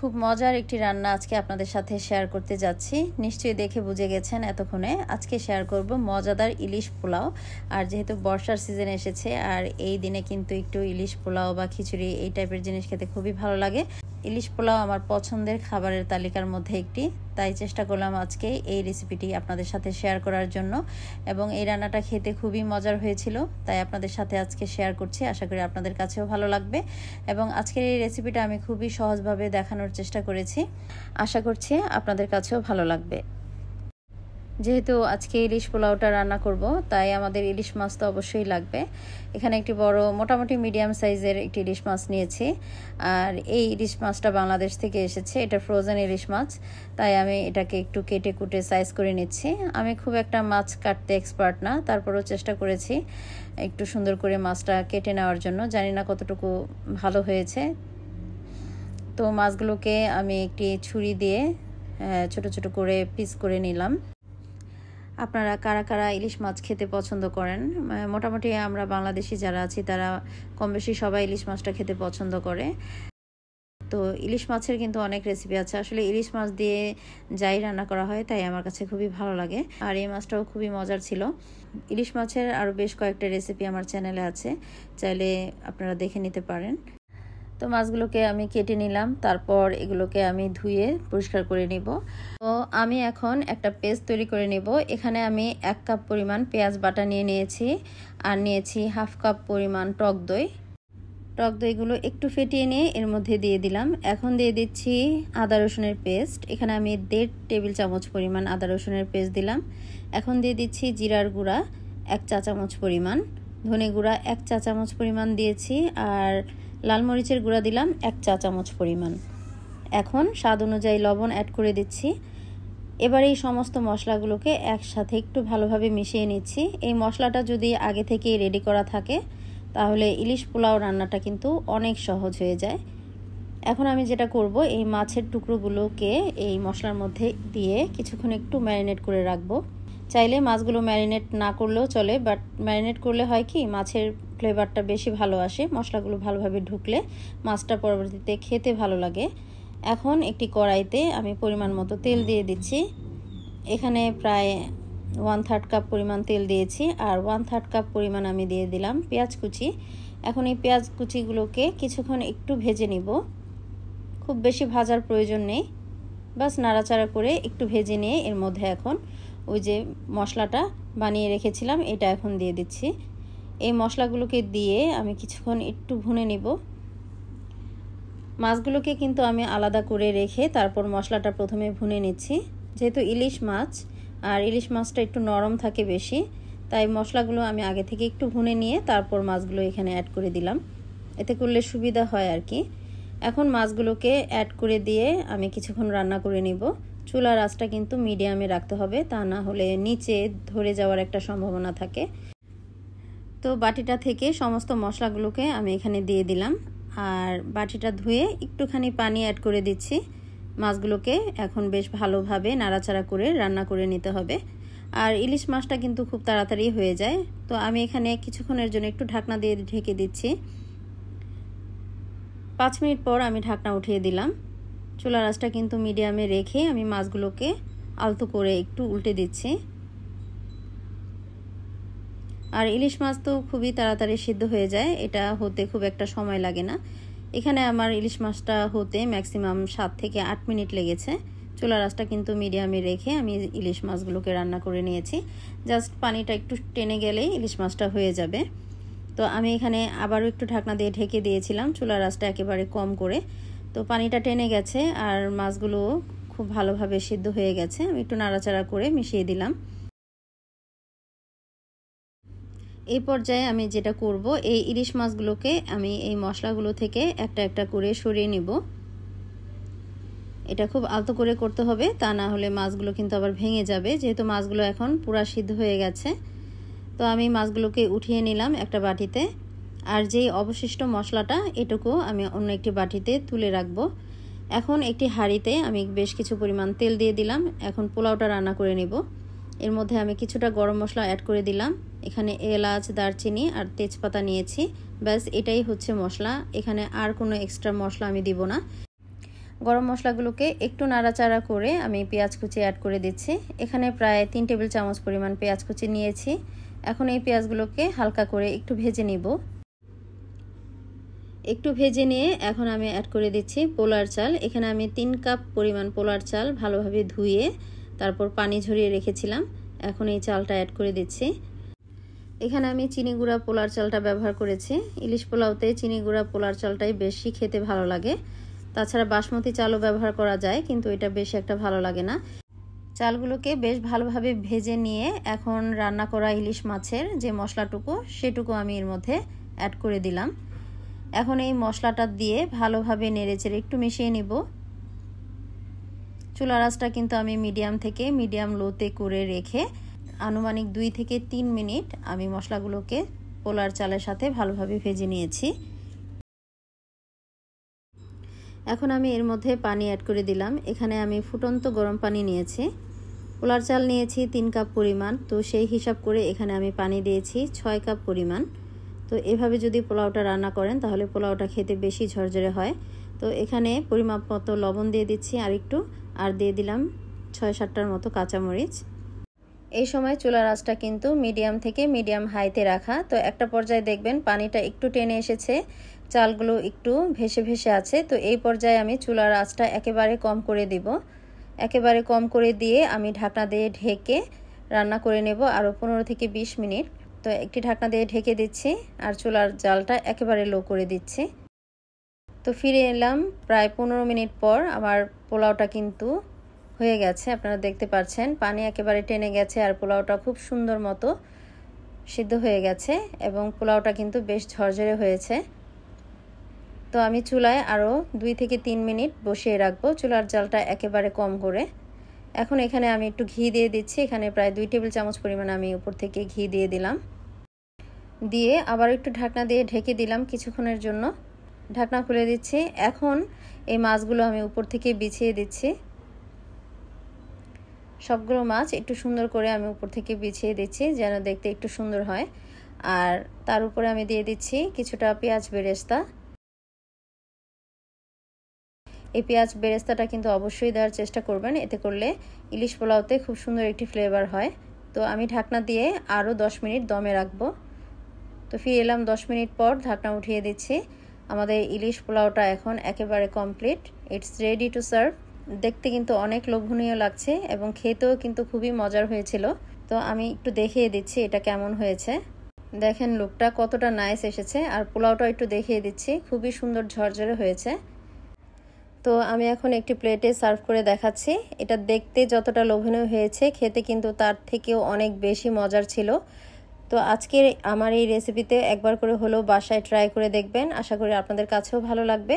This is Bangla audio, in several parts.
খুব মজার একটি রান্না আজকে আপনাদের সাথে শেয়ার করতে যাচ্ছি নিশ্চয়ই দেখে বুঝে গেছেন এতক্ষণে আজকে শেয়ার করব মজাদার ইলিশ পোলাও আর যেহেতু বর্ষার সিজন এসেছে আর এই দিনে কিন্তু একটু ইলিশ পোলাও বা খিচুড়ি এই টাইপের জিনিস খেতে খুবই ভালো লাগে ইলিশ পোলাও আমার পছন্দের খাবারের তালিকার মধ্যে একটি তাই চেষ্টা করলাম আজকে এই রেসিপিটি আপনাদের সাথে শেয়ার করার জন্য এবং এই রান্নাটা খেতে খুবই মজার হয়েছিল তাই আপনাদের সাথে আজকে শেয়ার করছি আশা করি আপনাদের কাছেও ভালো লাগবে এবং আজকের এই রেসিপিটা আমি খুবই সহজভাবে দেখানোর চেষ্টা করেছি আশা করছি আপনাদের কাছেও ভালো লাগবে যেহেতু আজকে ইলিশ পোলাওটা রান্না করব তাই আমাদের ইলিশ মাছ তো অবশ্যই লাগবে এখানে একটি বড় মোটামুটি মিডিয়াম সাইজের একটি ইলিশ মাছ নিয়েছি আর এই ইলিশ মাছটা বাংলাদেশ থেকে এসেছে এটা ফ্রোজেন ইলিশ মাছ তাই আমি এটাকে একটু কেটে কুটে সাইজ করে নিচ্ছি আমি খুব একটা মাছ কাটতে এক্সপার্ট না তারপরেও চেষ্টা করেছি একটু সুন্দর করে মাছটা কেটে নেওয়ার জন্য জানি না কতটুকু ভালো হয়েছে তো মাছগুলোকে আমি একটি ছুরি দিয়ে ছোট ছোট করে পিস করে নিলাম আপনারা কারা কারা ইলিশ মাছ খেতে পছন্দ করেন মোটামুটি আমরা বাংলাদেশি যারা আছি তারা কম বেশি সবাই ইলিশ মাছটা খেতে পছন্দ করে তো ইলিশ মাছের কিন্তু অনেক রেসিপি আছে আসলে ইলিশ মাছ দিয়ে যাই রান্না করা হয় তাই আমার কাছে খুবই ভালো লাগে আর এই মাছটাও খুবই মজার ছিল ইলিশ মাছের আরও বেশ কয়েকটা রেসিপি আমার চ্যানেলে আছে চাইলে আপনারা দেখে নিতে পারেন তো মাছগুলোকে আমি কেটে নিলাম তারপর এগুলোকে আমি ধুয়ে পরিষ্কার করে নিব তো আমি এখন একটা পেস্ট তৈরি করে নেব এখানে আমি এক কাপ পরিমাণ পেঁয়াজ বাটা নিয়ে নিয়েছি আর নিয়েছি হাফ কাপ পরিমাণ টক দই টক দইগুলো একটু ফেটিয়ে নিয়ে এর মধ্যে দিয়ে দিলাম এখন দিয়ে দিচ্ছি আদা রসুনের পেস্ট এখানে আমি দেড় টেবিল চামচ পরিমাণ আদা রসুনের পেস্ট দিলাম এখন দিয়ে দিচ্ছি জিরার গুঁড়া এক চা চামচ পরিমাণ ধনে গুঁড়া এক চা চামচ পরিমাণ দিয়েছি আর লাল মরিচের গুঁড়া দিলাম এক চা চামচ পরিমাণ এখন স্বাদ অনুযায়ী লবণ অ্যাড করে দিচ্ছি এবার এই সমস্ত মশলাগুলোকে একসাথে একটু ভালোভাবে মিশিয়ে নিচ্ছি এই মশলাটা যদি আগে থেকেই রেডি করা থাকে তাহলে ইলিশ পোলাও রান্নাটা কিন্তু অনেক সহজ হয়ে যায় এখন আমি যেটা করব এই মাছের টুকরোগুলোকে এই মশলার মধ্যে দিয়ে কিছুক্ষণ একটু ম্যারিনেট করে রাখবো চাইলে মাছগুলো ম্যারিনেট না করলেও চলে বাট ম্যারিনেট করলে হয় কি মাছের ফ্লেভারটা বেশি ভালো আসে মশলাগুলো ভালোভাবে ঢুকলে মাছটা পরবর্তীতে খেতে ভালো লাগে এখন একটি কড়াইতে আমি পরিমাণ মতো তেল দিয়ে দিচ্ছি এখানে প্রায় ওয়ান থার্ড কাপ পরিমাণ তেল দিয়েছি আর ওয়ান থার্ড কাপ পরিমাণ আমি দিয়ে দিলাম পেঁয়াজ কুচি এখন এই পেঁয়াজ কুচিগুলোকে কিছুক্ষণ একটু ভেজে নিব খুব বেশি ভাজার প্রয়োজন নেই বাস নাড়াচাড়া করে একটু ভেজে নিয়ে এর মধ্যে এখন ওই যে মশলাটা বানিয়ে রেখেছিলাম এটা এখন দিয়ে দিচ্ছি এই মশলাগুলোকে দিয়ে আমি কিছুক্ষণ একটু ভুনে নেব মাছগুলোকে কিন্তু আমি আলাদা করে রেখে তারপর মশলাটা প্রথমে ভুনে নিচ্ছি যেহেতু ইলিশ মাছ আর ইলিশ মাছটা একটু নরম থাকে বেশি তাই মশলাগুলো আমি আগে থেকে একটু ভুনে নিয়ে তারপর মাছগুলো এখানে অ্যাড করে দিলাম এতে করলে সুবিধা হয় আর কি এখন মাছগুলোকে অ্যাড করে দিয়ে আমি কিছুক্ষণ রান্না করে নিব চুলার আঁচটা কিন্তু মিডিয়ামে রাখতে হবে তা না হলে নিচে ধরে যাওয়ার একটা সম্ভাবনা থাকে তো বাটিটা থেকে সমস্ত মশলাগুলোকে আমি এখানে দিয়ে দিলাম আর বাটিটা ধুয়ে একটুখানি পানি অ্যাড করে দিচ্ছি মাছগুলোকে এখন বেশ ভালোভাবে নাড়াচাড়া করে রান্না করে নিতে হবে আর ইলিশ মাছটা কিন্তু খুব তাড়াতাড়ি হয়ে যায় তো আমি এখানে কিছুক্ষণের জন্য একটু ঢাকনা দিয়ে ঢেকে দিচ্ছি পাঁচ মিনিট পর আমি ঢাকনা উঠিয়ে দিলাম চুলা রাসটা কিন্তু মিডিয়ামে রেখে আমি মাছগুলোকে আলতো করে একটু উল্টে দিচ্ছি আর ইলিশ মাছ তো খুবই তাড়াতাড়ি সিদ্ধ হয়ে যায় এটা হতে খুব একটা সময় লাগে না এখানে আমার ইলিশ মাছটা হতে ম্যাক্সিমাম সাত থেকে আট মিনিট লেগেছে চুলা রাসটা কিন্তু মিডিয়ামে রেখে আমি ইলিশ মাছগুলোকে রান্না করে নিয়েছি জাস্ট পানিটা একটু টেনে গেলেই ইলিশ মাছটা হয়ে যাবে তো আমি এখানে আবারও একটু ঢাকনা দিয়ে ঢেকে দিয়েছিলাম চুলা রাসটা একেবারে কম করে তো পানিটা টেনে গেছে আর মাছগুলো খুব ভালোভাবে সিদ্ধ হয়ে গেছে আমি একটু নাড়াচাড়া করে মিশিয়ে দিলাম এই পর্যায়ে আমি যেটা করব এই ইলিশ মাছগুলোকে আমি এই মশলাগুলো থেকে একটা একটা করে সরিয়ে নিব এটা খুব আলতো করে করতে হবে তা না হলে মাছগুলো কিন্তু আবার ভেঙে যাবে যেহেতু মাছগুলো এখন পুরা সিদ্ধ হয়ে গেছে তো আমি মাছগুলোকে উঠিয়ে নিলাম একটা বাটিতে আর যেই অবশিষ্ট মশলাটা এটুকু আমি অন্য একটি বাটিতে তুলে রাখব এখন একটি হাঁড়িতে আমি বেশ কিছু পরিমাণ তেল দিয়ে দিলাম এখন পোলাওটা রান্না করে নেব এর মধ্যে আমি কিছুটা গরম মশলা অ্যাড করে দিলাম এখানে এলাচ দারচিনি আর তেজপাতা নিয়েছি ব্যাস এটাই হচ্ছে মশলা এখানে আর কোনো এক্সট্রা মশলা আমি দিব না গরম মশলাগুলোকে একটু নাড়াচাড়া করে আমি পেঁয়াজ কুচি অ্যাড করে দিচ্ছি এখানে প্রায় তিন টেবিল চামচ পরিমাণ পেঁয়াজ কুচি নিয়েছি এখন এই পেঁয়াজগুলোকে হালকা করে একটু ভেজে নিব একটু ভেজে নিয়ে এখন আমি অ্যাড করে দিচ্ছি পোলার চাল এখানে আমি তিন কাপ পরিমাণ পোলার চাল ভালোভাবে ধুয়ে তারপর পানি ঝরিয়ে রেখেছিলাম এখন এই চালটা অ্যাড করে দিচ্ছি এখানে আমি চিনি গুঁড়া পোলার চালটা ব্যবহার করেছি ইলিশ পোলাওতে চিনি গুঁড়া পোলার চালটাই বেশি খেতে ভালো লাগে তাছাড়া বাসমতি চালও ব্যবহার করা যায় কিন্তু এটা বেশি একটা ভালো লাগে না চালগুলোকে বেশ ভালোভাবে ভেজে নিয়ে এখন রান্না করা ইলিশ মাছের যে মশলাটুকু সেটুকু আমি এর মধ্যে অ্যাড করে দিলাম এখন এই মশলাটা দিয়ে ভালোভাবে নেড়েচেড়ে একটু মিশিয়ে নিব চুলার আঁচটা কিন্তু আমি মিডিয়াম থেকে মিডিয়াম লোতে করে রেখে আনুমানিক দুই থেকে তিন মিনিট আমি মশলাগুলোকে পোলার চালের সাথে ভালোভাবে ভেজে নিয়েছি এখন আমি এর মধ্যে পানি অ্যাড করে দিলাম এখানে আমি ফুটন্ত গরম পানি নিয়েছি পোলার চাল নিয়েছি তিন কাপ পরিমাণ তো সেই হিসাব করে এখানে আমি পানি দিয়েছি ছয় কাপ পরিমাণ তো এভাবে যদি পোলাওটা রান্না করেন তাহলে পোলাওটা খেতে বেশি ঝরঝরে হয় তো এখানে পরিমাপ মতো লবণ দিয়ে দিচ্ছি আর একটু আর দিয়ে দিলাম ছয় সাতটার মতো কাঁচামরিচ এই সময় চুলার আঁচটা কিন্তু মিডিয়াম থেকে মিডিয়াম হাইতে রাখা তো একটা পর্যায়ে দেখবেন পানিটা একটু টেনে এসেছে চালগুলো একটু ভেসে ভেসে আছে তো এই পর্যায়ে আমি চুলার আঁচটা একেবারে কম করে দিব একেবারে কম করে দিয়ে আমি ঢাকনা দিয়ে ঢেকে রান্না করে নেব আরও পনেরো থেকে ২০ মিনিট তো একটি ঢাকনা দিয়ে ঢেকে দিচ্ছি আর চুলার জালটা একেবারে লো করে দিচ্ছি তো ফিরে এলাম প্রায় পনেরো মিনিট পর আমার পোলাওটা কিন্তু হয়ে গেছে আপনারা দেখতে পাচ্ছেন পানি একেবারে টেনে গেছে আর পোলাওটা খুব সুন্দর মতো সিদ্ধ হয়ে গেছে এবং পোলাওটা কিন্তু বেশ ঝরঝরে হয়েছে তো আমি চুলায় আরও দুই থেকে তিন মিনিট বসিয়ে রাখবো চুলার জালটা একেবারে কম করে এখন এখানে আমি একটু ঘি দিয়ে দিচ্ছি এখানে প্রায় দুই টেবিল চামচ পরিমাণ আমি উপর থেকে ঘি দিয়ে দিলাম দিয়ে আবার একটু ঢাকনা দিয়ে ঢেকে দিলাম কিছুক্ষণের জন্য ঢাকনা খুলে দিচ্ছি এখন এই মাছগুলো আমি উপর থেকে বিছিয়ে দিচ্ছি সবগুলো মাছ একটু সুন্দর করে আমি উপর থেকে বিছিয়ে দিচ্ছি যেন দেখতে একটু সুন্দর হয় আর তার উপরে আমি দিয়ে দিচ্ছি কিছুটা পেঁয়াজ বেরেস্তা এই পেঁয়াজ বেরেস্তাটা কিন্তু অবশ্যই দেওয়ার চেষ্টা করবেন এতে করলে ইলিশ পোলাওতে খুব সুন্দর একটি ফ্লেভার হয় তো আমি ঢাকনা দিয়ে আরও দশ মিনিট দমে রাখবো তো ফিরে এলাম দশ মিনিট পর ঢাকনা উঠিয়ে দিচ্ছি আমাদের ইলিশ পোলাওটা এখন একেবারে complete it's ready to serve দেখতে কিন্তু অনেক লোভনীয় লাগছে এবং খেতেও কিন্তু খুবই মজার হয়েছিল তো আমি একটু দেখিয়ে দিচ্ছি এটা কেমন হয়েছে দেখেন লুকটা কতটা নাইস এসেছে আর পোলাওটা একটু দেখিয়ে দিচ্ছি খুবই সুন্দর ঝরঝরে হয়েছে তো আমি এখন একটি প্লেটে সার্ভ করে দেখাচ্ছি এটা দেখতে যতটা লোভনীয় হয়েছে খেতে কিন্তু তার থেকেও অনেক বেশি মজার ছিল তো আজকের আমার এই রেসিপিতে একবার করে হলেও বাসায় ট্রাই করে দেখবেন আশা করি আপনাদের কাছেও ভালো লাগবে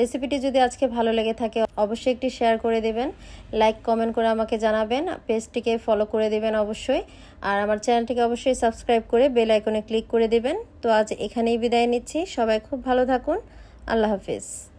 রেসিপিটি যদি আজকে ভালো লেগে থাকে অবশ্যই একটি শেয়ার করে দেবেন লাইক কমেন্ট করে আমাকে জানাবেন পেজটিকে ফলো করে দেবেন অবশ্যই আর আমার চ্যানেলটিকে অবশ্যই সাবস্ক্রাইব করে বেল আইকনে ক্লিক করে দেবেন তো আজ এখানেই বিদায় নিচ্ছি সবাই খুব ভালো থাকুন আল্লাহ হাফিজ